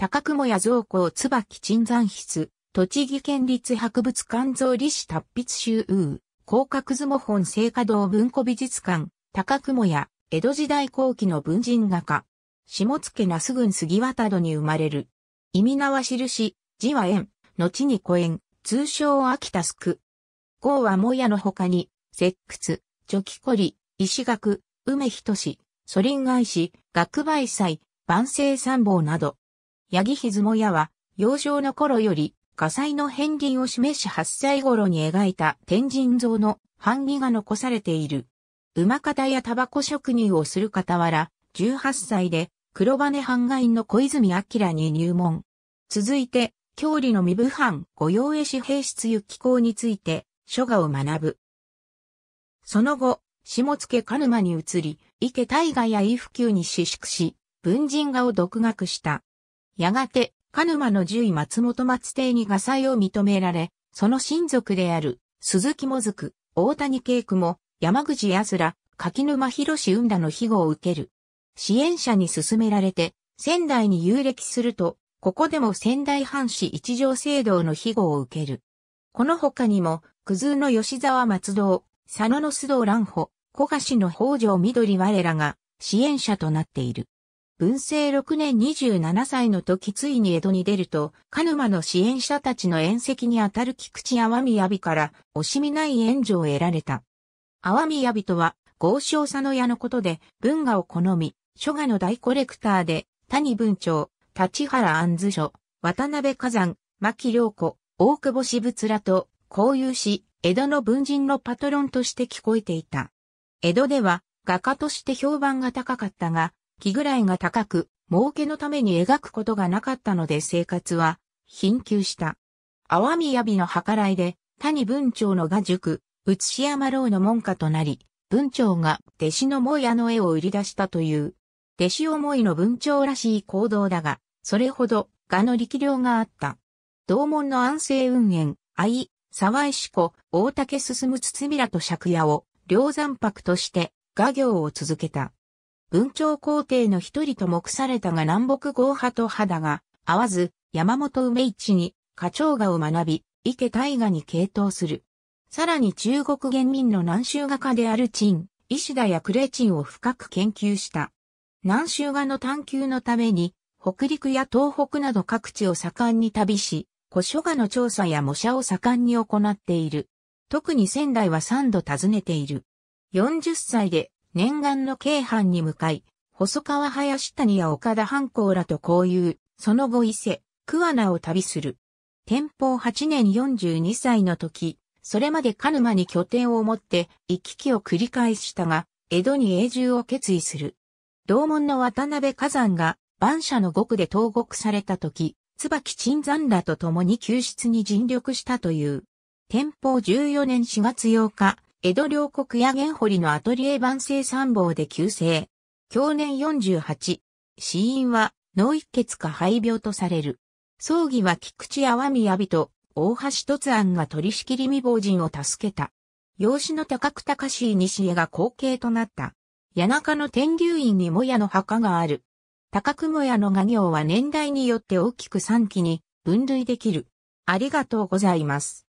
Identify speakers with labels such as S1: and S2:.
S1: 高雲や蔵庫椿沈山筆、栃木県立博物館造理士達筆集雨、広角図模本聖華堂文庫美術館、高雲や、江戸時代後期の文人画家、下野那須郡杉渡戸に生まれる。意味名は印、字は縁、後に古縁、通称秋田すく。号はもやの他に、石窟、貯木こり、石学、梅人氏、ソリン外し、学梅祭、万世参謀など、八木ひずもやは、幼少の頃より、火災の片鱗を示し8歳頃に描いた天神像の版木が残されている。馬方やタバコ職人をする傍ら、18歳で黒羽版画院の小泉明に入門。続いて、郷里の身部藩御用絵紙兵室行き校について書画を学ぶ。その後、下野鹿沼に移り、池大河や伊普宮に私宿し、文人画を独学した。やがて、鹿沼の獣医松本松邸に画祭を認められ、その親族である、鈴木もずく、大谷慶久も、山口康ら、柿沼博士運田の庇護を受ける。支援者に勧められて、仙台に遊歴すると、ここでも仙台藩士一条聖堂の庇護を受ける。この他にも、九頭の吉沢松堂、佐野の須藤蘭穂、小菓子の北条緑我らが支援者となっている。文政6年27歳の時ついに江戸に出ると、鹿沼の支援者たちの宴席にあたる菊池波宮美から惜しみない援助を得られた。波宮美とは、豪商佐野屋のことで文画を好み、書画の大コレクターで、谷文長、立原安図書、渡辺火山、牧良子、大久保志仏らと交友し、江戸の文人のパトロンとして聞こえていた。江戸では画家として評判が高かったが、気ぐらいが高く、儲けのために描くことがなかったので生活は貧窮した。淡宮美の計らいで、谷文長の画塾、内山楼の門下となり、文長が弟子の萌屋の絵を売り出したという、弟子思いの文長らしい行動だが、それほど画の力量があった。同門の安政運営、愛、沢井志子、大竹進む堤らと借家を、両山泊として、画業を続けた。文朝皇帝の一人と目されたが南北豪派と肌が合わず、山本梅一に花鳥画を学び、池大河に傾倒する。さらに中国原民の南州画家である陳、石田やクレチンを深く研究した。南州画の探求のために、北陸や東北など各地を盛んに旅し、古書画の調査や模写を盛んに行っている。特に仙台は三度訪ねている。40歳で念願の京阪に向かい、細川林谷や岡田藩校らと交友、その後伊勢、桑名を旅する。天保8年42歳の時、それまで鹿沼に拠点を持って行き来を繰り返したが、江戸に永住を決意する。同門の渡辺火山が万社の獄で投獄された時、椿鎮山らと共に救出に尽力したという。天保14年4月8日、江戸両国や元堀のアトリエ万世参謀で急成。去年48。死因は脳一血か肺病とされる。葬儀は菊池淡宮人、大橋突案が取り仕切り未亡人を助けた。養子の高久しい西江が後継となった。谷中の天竜院にもやの墓がある。高久もやの画業は年代によって大きく3期に分類できる。ありがとうございます。